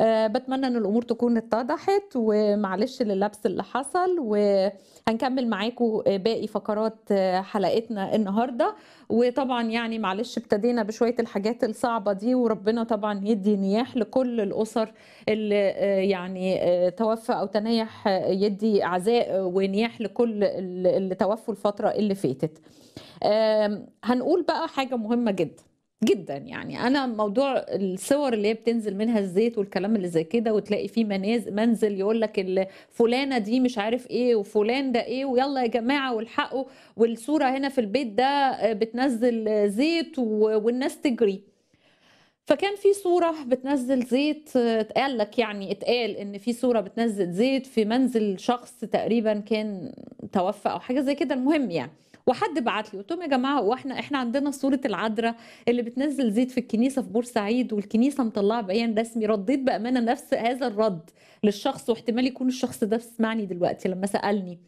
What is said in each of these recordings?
آه، بتمنى ان الامور تكون اتضحت ومعلش للبس اللي حصل وهنكمل معاكم آه، باقي فقرات آه، حلقتنا النهارده وطبعا يعني معلش ابتدينا بشويه الحاجات الصعبه دي وربنا طبعا يدي نياح لكل الاسر اللي يعني توفى او تنيح يدي عزاء ونياح لكل اللي توفوا الفتره اللي فاتت هنقول بقى حاجه مهمه جدا جدا يعني انا موضوع الصور اللي هي بتنزل منها الزيت والكلام اللي زي كده وتلاقي فيه مناز منزل يقول لك فلانه دي مش عارف ايه وفلان ده ايه ويلا يا جماعه والحقوا والصوره هنا في البيت ده آه، بتنزل زيت والناس تجري فكان في صورة بتنزل زيت اتقال آه، لك يعني اتقال ان في صورة بتنزل زيت في منزل شخص تقريبا كان توفى او حاجة زي كده المهم يعني وحد بعت لي قلت لهم يا جماعه واحنا احنا عندنا صوره العذراء اللي بتنزل زيت في الكنيسه في بورسعيد والكنيسه مطلعه بيان رسمي رديت بامانه نفس هذا الرد للشخص واحتمال يكون الشخص ده سمعني دلوقتي لما سالني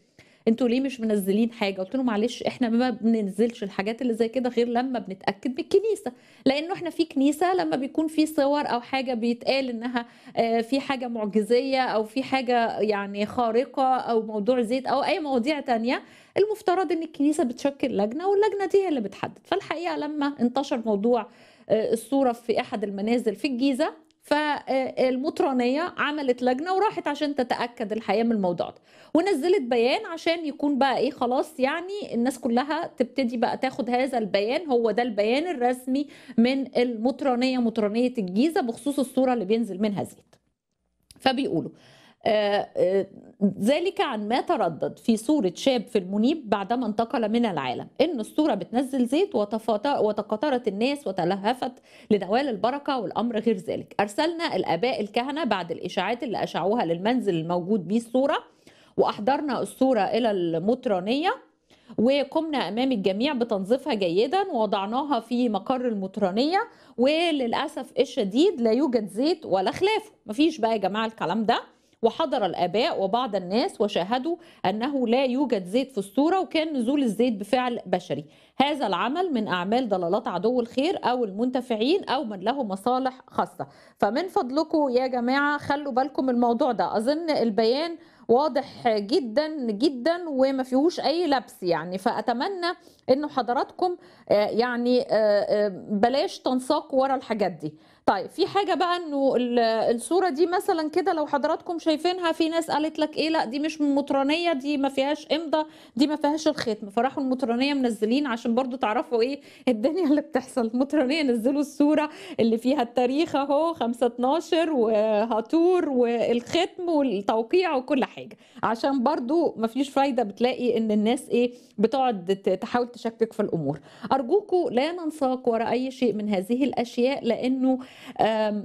انتوا ليه مش منزلين حاجه قلت له معلش احنا ما بننزلش الحاجات اللي زي كده غير لما بنتاكد من الكنيسه لانه احنا في كنيسه لما بيكون في صور او حاجه بيتقال انها آه، في حاجه معجزيه او في حاجه يعني خارقه او موضوع زيت او اي مواضيع تانية المفترض ان الكنيسه بتشكل لجنه واللجنه دي هي اللي بتحدد فالحقيقه لما انتشر موضوع آه، الصوره في احد المنازل في الجيزه فالمطرانيه عملت لجنه وراحت عشان تتاكد الحقيقه من الموضوع ده ونزلت بيان عشان يكون بقى ايه خلاص يعني الناس كلها تبتدي بقى تاخد هذا البيان هو ده البيان الرسمي من المطرانيه مطرانيه الجيزه بخصوص الصوره اللي بينزل منها زيت فبيقولوا آه، آه، ذلك عن ما تردد في صورة شاب في المنيب بعدما انتقل من العالم إن الصورة بتنزل زيت وتقاطرت الناس وتلهفت لنوال البركة والأمر غير ذلك أرسلنا الآباء الكهنة بعد الإشاعات اللي أشعوها للمنزل الموجود به الصورة وأحضرنا الصورة إلى المطرانية وقمنا امام الجميع بتنظيفها جيدا ووضعناها في مقر المطرانيه وللاسف الشديد لا يوجد زيت ولا خلافه مفيش بقى يا جماعه الكلام ده وحضر الآباء وبعض الناس وشاهدوا أنه لا يوجد زيت في الصورة وكان نزول الزيت بفعل بشري هذا العمل من أعمال ضلالات عدو الخير أو المنتفعين أو من له مصالح خاصة فمن فضلكم يا جماعة خلوا بالكم الموضوع ده أظن البيان واضح جدا جدا وما فيهوش اي لبس يعني فاتمنى انه حضراتكم آه، يعني آه، آه، بلاش تنساق ورا الحاجات دي طيب في حاجه بقى انه الصوره دي مثلا كده لو حضراتكم شايفينها في ناس قالت لك ايه لا دي مش مطرانيه دي ما فيهاش امضه دي ما فيهاش الختم فراحوا المطرانيه منزلين عشان برضو تعرفوا ايه الدنيا اللي بتحصل المطرانيه نزلوا الصوره اللي فيها التاريخ اهو 5 12 وهاتور والختم والتوقيع وكل حاجه عشان برضو ما فيش فايده بتلاقي ان الناس ايه بتقعد تحاول تشكك في الامور ارجوكم لا ننساق وراء اي شيء من هذه الاشياء لانه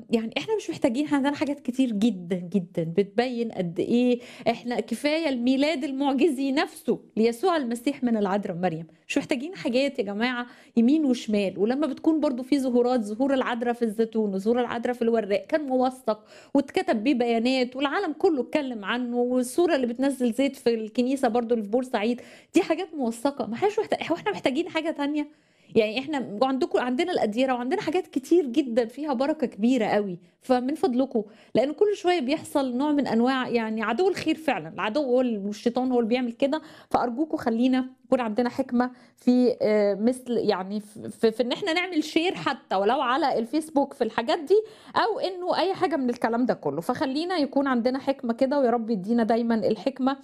يعني احنا مش محتاجين عندنا حاجات كتير جدا جدا بتبين قد ايه احنا كفايه الميلاد المعجزي نفسه ليسوع المسيح من العذراء مريم مش محتاجين حاجات يا جماعه يمين وشمال ولما بتكون برضو في ظهورات ظهور العذراء في الزيتون وظهور العذراء في الوراق كان موثق واتكتب بيه بيانات والعالم كله اتكلم عنه والصوره اللي بتنزل زيت في الكنيسه برضو اللي في بورسعيد دي حاجات موثقه ما احنا محتاجين حاجه ثانيه يعني احنا وعندكم عندنا القديره وعندنا حاجات كتير جدا فيها بركه كبيره قوي فمن فضلكم لان كل شويه بيحصل نوع من انواع يعني عدو الخير فعلا العدو هو الشيطان هو اللي بيعمل كده فارجوكم خلينا يكون عندنا حكمه في آه، مثل يعني في, في ان احنا نعمل شير حتى ولو على الفيسبوك في الحاجات دي او انه اي حاجه من الكلام ده كله فخلينا يكون عندنا حكمه كده ويا رب يدينا دايما الحكمه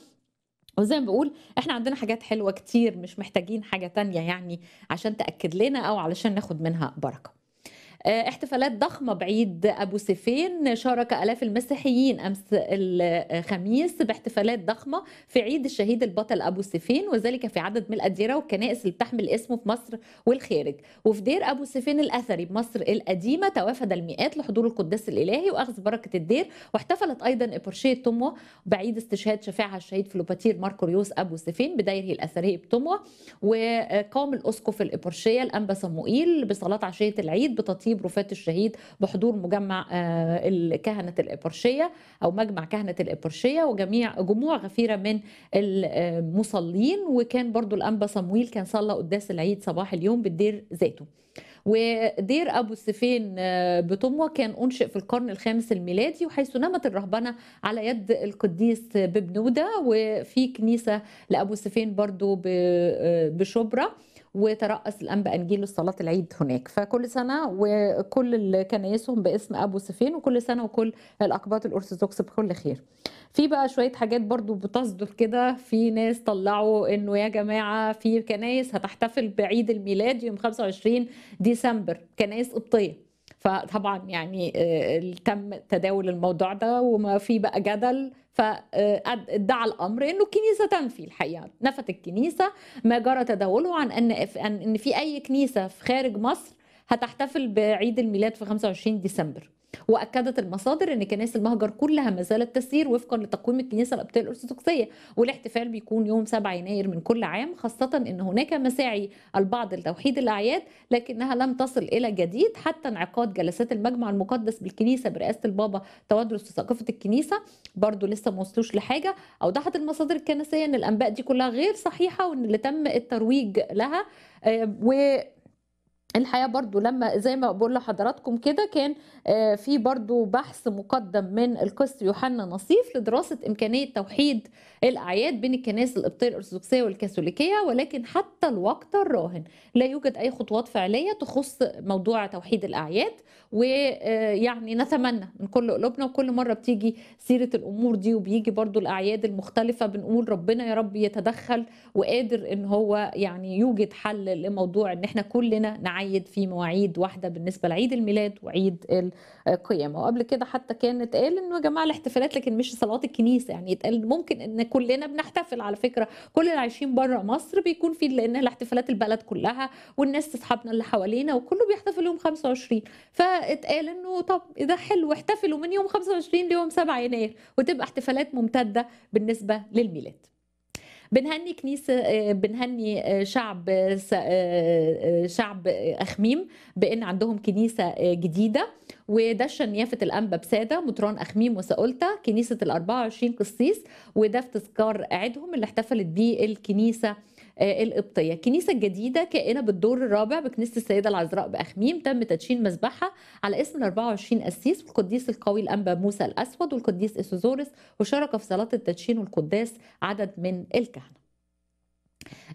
وزي ما بقول احنا عندنا حاجات حلوه كتير مش محتاجين حاجه تانية يعني عشان تاكد لنا او علشان ناخد منها بركه آه، احتفالات ضخمة بعيد أبو سيفين شارك آلاف المسيحيين أمس الخميس باحتفالات ضخمة في عيد الشهيد البطل أبو سيفين وذلك في عدد من الأديرة والكنائس اللي بتحمل اسمه في مصر والخارج وفي دير أبو سيفين الأثري بمصر القديمة توافد المئات لحضور القداس الإلهي وأخذ بركة الدير واحتفلت أيضا إبرشية تموة بعيد استشهاد شفاعها الشهيد فلوباتير ماركوريوس أبو سيفين بدايره الأثرية بتموة وقام الأسقف الإبرشية الأنبا صموئيل بصلاة عشية العيد بتطهير خطيب رفاة الشهيد بحضور مجمع آه، كهنة الإبرشية أو مجمع كهنة الإبرشية وجميع جموع غفيرة من المصلين آه، وكان برضو الأنبا صمويل كان صلى قداس العيد صباح اليوم بالدير ذاته ودير أبو السفين آه، بطموة كان أنشئ في القرن الخامس الميلادي وحيث نمت الرهبنة على يد القديس ببنودة وفي كنيسة لأبو السفين برضو بشبرا وترأس الأنبا أنجيل لصلاة العيد هناك فكل سنة وكل كنايسهم باسم أبو سفين وكل سنة وكل الأقباط الأرثوذكس بكل خير في بقى شوية حاجات برضو بتصدر كده في ناس طلعوا انه يا جماعة في كنايس هتحتفل بعيد الميلاد يوم 25 ديسمبر كنايس قبطية فطبعا يعني آه، تم تداول الموضوع ده وما في بقى جدل فادعى آه، الامر انه الكنيسه تنفي الحقيقه نفت الكنيسه ما جرى تداوله عن ان ان في اي كنيسه في خارج مصر هتحتفل بعيد الميلاد في 25 ديسمبر واكدت المصادر ان كنائس المهجر كلها ما زالت تسير وفقا لتقويم الكنيسه القبطيه الارثوذكسيه والاحتفال بيكون يوم 7 يناير من كل عام خاصه ان هناك مساعي البعض لتوحيد الاعياد لكنها لم تصل الى جديد حتى انعقاد جلسات المجمع المقدس بالكنيسه برئاسه البابا تودرس في ثقافه الكنيسه برضو لسه ما وصلوش لحاجه اوضحت المصادر الكنسيه ان الانباء دي كلها غير صحيحه وان اللي تم الترويج لها آه، و الحقيقه برضو لما زي ما بقول لحضراتكم كده كان آه، في برضو بحث مقدم من القس يوحنا نصيف لدراسه امكانيه توحيد الاعياد بين الكنائس القبطيه الارثوذكسيه والكاثوليكيه ولكن حتى الوقت الراهن لا يوجد اي خطوات فعليه تخص موضوع توحيد الاعياد ويعني نتمنى من كل قلوبنا وكل مره بتيجي سيره الامور دي وبيجي برضو الاعياد المختلفه بنقول ربنا يا رب يتدخل وقادر ان هو يعني يوجد حل لموضوع ان احنا كلنا نعيد في مواعيد واحده بالنسبه لعيد الميلاد وعيد القيامه وقبل كده حتى كان اتقال انه يا جماعه الاحتفالات لكن مش صلوات الكنيسه يعني اتقال ممكن ان كلنا بنحتفل على فكره كل اللي عايشين بره مصر بيكون في لان الاحتفالات البلد كلها والناس اصحابنا اللي حوالينا وكله بيحتفل يوم 25 ف اتقال انه طب ده حلو احتفلوا من يوم 25 ليوم 7 يناير وتبقى احتفالات ممتده بالنسبه للميلاد بنهني كنيسة آه، بنهني آه، شعب آه، شعب أخميم بأن عندهم كنيسة جديدة ودشن يافه الأنبا بسادة مطران أخميم وساولتا كنيسة ال 24 قسيس وده في تذكار عيدهم اللي احتفلت بيه الكنيسة آه، القبطيه الكنيسه الجديده كائنه بالدور الرابع بكنيسه السيده العذراء باخميم تم تدشين مسبحها على اسم 24 قسيس والقديس القوي الانبا موسى الاسود والقديس اسوزورس وشارك في صلاه التدشين والقداس عدد من الكهنه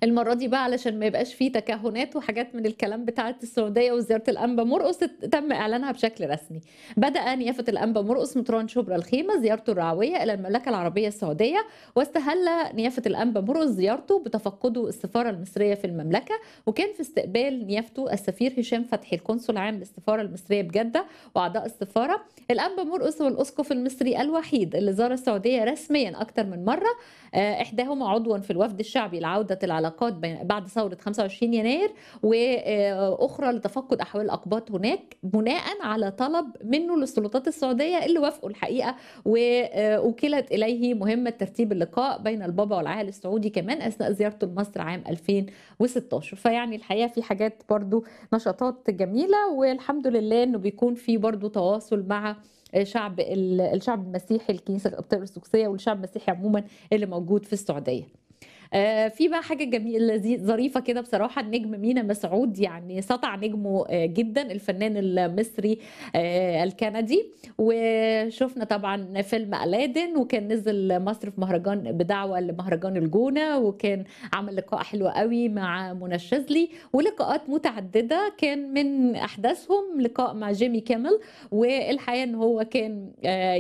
المرة دي بقى علشان ما يبقاش فيه تكهنات وحاجات من الكلام بتاعة السعودية وزيارة الأنبا مرقص تم إعلانها بشكل رسمي. بدأ نيافة الأنبا مرقص مطران شبرا الخيمة زيارته الرعوية إلى المملكة العربية السعودية واستهل نيافة الأنبا مرقص زيارته بتفقده السفارة المصرية في المملكة وكان في استقبال نيافته السفير هشام فتحي القنصل العام للسفارة المصرية بجدة وأعضاء السفارة. الأنبا مرقص هو الأسقف المصري الوحيد اللي زار السعودية رسميا أكثر من مرة آه، إحداهما عضوا في الوفد الشعبي العودة لإعادة العلاقات بعد ثورة 25 يناير وأخرى لتفقد أحوال الأقباط هناك بناء على طلب منه للسلطات السعودية اللي وافقوا الحقيقة وأوكلت إليه مهمة ترتيب اللقاء بين البابا والعاهل السعودي كمان أثناء زيارته لمصر عام 2016 فيعني الحقيقة في حاجات برضو نشاطات جميلة والحمد لله أنه بيكون في برضو تواصل مع شعب الشعب المسيحي الكنيسه الارثوذكسيه والشعب المسيحي عموما اللي موجود في السعوديه. آه، في بقى حاجه جميله ظريفه كده بصراحه النجم مينا مسعود يعني سطع نجمه آه، جدا الفنان المصري آه، الكندي وشفنا طبعا فيلم الادن وكان نزل مصر في مهرجان بدعوه لمهرجان الجونه وكان عمل لقاء حلو قوي مع منى الشاذلي ولقاءات متعدده كان من احداثهم لقاء مع جيمي كامل والحقيقه ان هو كان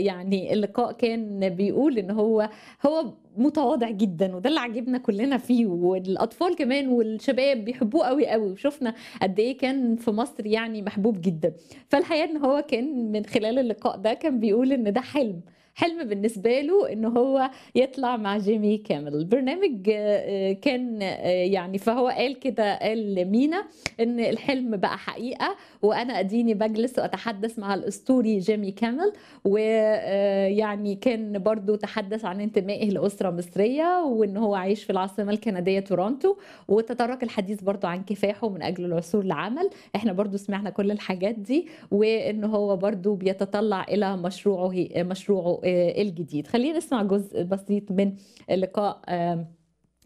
يعني اللقاء كان بيقول ان هو هو متواضع جدا وده اللي عجبنا كلنا فيه والاطفال كمان والشباب بيحبوه قوي قوي وشفنا قد ايه كان في مصر يعني محبوب جدا فالحقيقه ان هو كان من خلال اللقاء ده كان بيقول ان ده حلم حلم بالنسبة له أنه هو يطلع مع جيمي كامل البرنامج آه، كان آه، يعني فهو قال كده قال مينا أن الحلم بقى حقيقة وأنا أديني بجلس وأتحدث مع الأسطوري جيمي كامل ويعني آه، كان برضو تحدث عن انتمائه لأسرة مصرية وأن هو عايش في العاصمة الكندية تورونتو وتطرق الحديث برضو عن كفاحه من أجل العثور لعمل احنا برضو سمعنا كل الحاجات دي وأن هو برضو بيتطلع إلى مشروعه مشروعه الجديد خلينا نسمع جزء بسيط من لقاء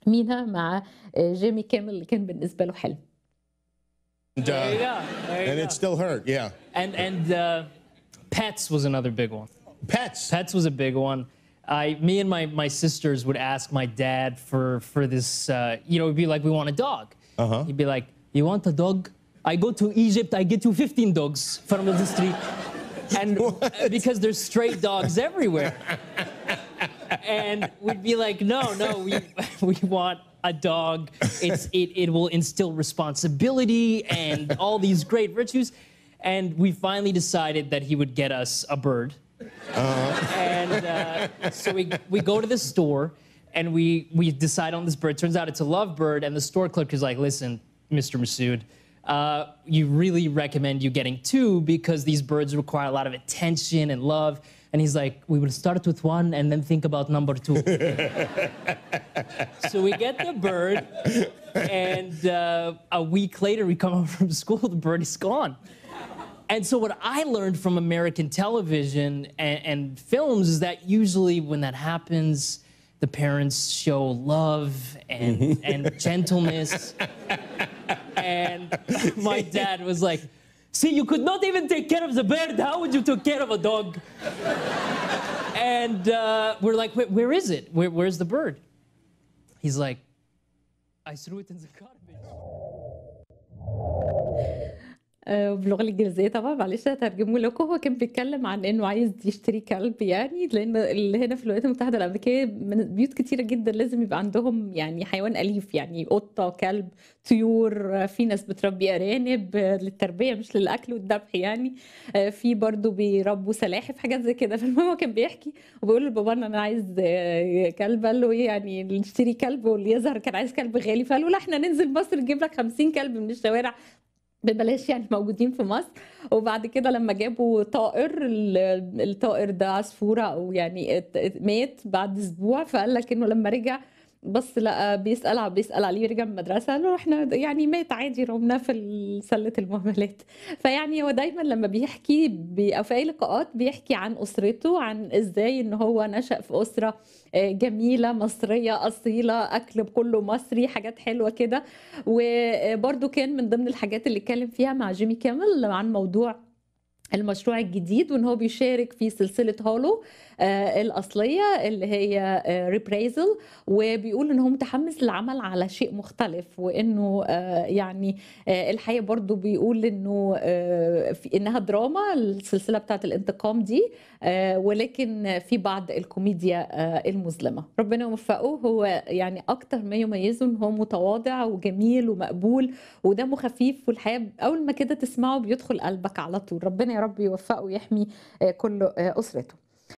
مينا مع جيمي كامل اللي كان له حلم And, uh, and it still hurt, yeah. And and uh, pets was another big one. Pets. Pets was a big one. I, me and my my sisters would ask my dad for for this. Uh, you know, it'd be like, we want a dog. Uh-huh. He'd be like, you want a dog? I go to Egypt, I get you 15 dogs from the street and what? because there's straight dogs everywhere. and we'd be like, no, no, we we want a dog. It's it it will instill responsibility and all these great virtues. And we finally decided that he would get us a bird. Uh -huh. And uh, so we we go to the store and we we decide on this bird. Turns out it's a lovebird, and the store clerk is like, listen, Mr. Masood uh, you really recommend you getting two because these birds require a lot of attention and love. And he's like, we will start with one and then think about number two. so we get the bird, and uh, a week later, we come home from school, the bird is gone. And so, what I learned from American television and, and films is that usually when that happens, the parents show love and, mm-hmm. and gentleness and my dad was like, See, you could not even take care of the bird. How would you take care of a dog? and uh, we're like, where is it? Where, where's the bird? He's like, I threw it in the car. باللغه آه، الانجليزيه طبعا معلش هترجمه لكم هو كان بيتكلم عن انه عايز يشتري كلب يعني لان اللي هنا في الولايات المتحده الامريكيه من بيوت كتيره جدا لازم يبقى عندهم يعني حيوان اليف يعني قطه كلب طيور في ناس بتربي ارانب للتربيه مش للاكل والذبح يعني آه، في برضو بيربوا سلاحف حاجات زي كده فالمهم هو كان بيحكي وبيقول لبابا انا عايز آه، كلب قال له ايه يعني نشتري كلب واللي يظهر كان عايز كلب غالي فقال له لا احنا ننزل مصر نجيب لك 50 كلب من الشوارع ببلاش يعني موجودين في مصر وبعد كده لما جابوا طائر الطائر ده عصفوره او يعني مات بعد اسبوع فقال لك انه لما رجع بس لقى بيسال عم بيسال عليه رجع من المدرسه قال احنا يعني مات عادي رمنا في سله المهملات فيعني هو دايما لما بيحكي بي او في اي لقاءات بيحكي عن اسرته عن ازاي ان هو نشا في اسره آه، جميله مصريه اصيله اكل كله مصري حاجات حلوه كده وبرده آه، كان من ضمن الحاجات اللي اتكلم فيها مع جيمي كامل عن موضوع المشروع الجديد وان هو بيشارك في سلسله هولو آه الاصليه اللي هي آه ريبريزل وبيقول ان هو متحمس للعمل على شيء مختلف وانه آه يعني آه، الحقيقه برضو بيقول انه آه، انها دراما السلسله بتاعه الانتقام دي آه، ولكن في بعض الكوميديا المظلمه ربنا يوفقه هو يعني اكتر ما يميزه ان هو متواضع وجميل ومقبول ودمه خفيف والحقيقه اول ما كده تسمعه بيدخل قلبك على طول ربنا رب يوفقه ويحمي آه، كل آه، أسرته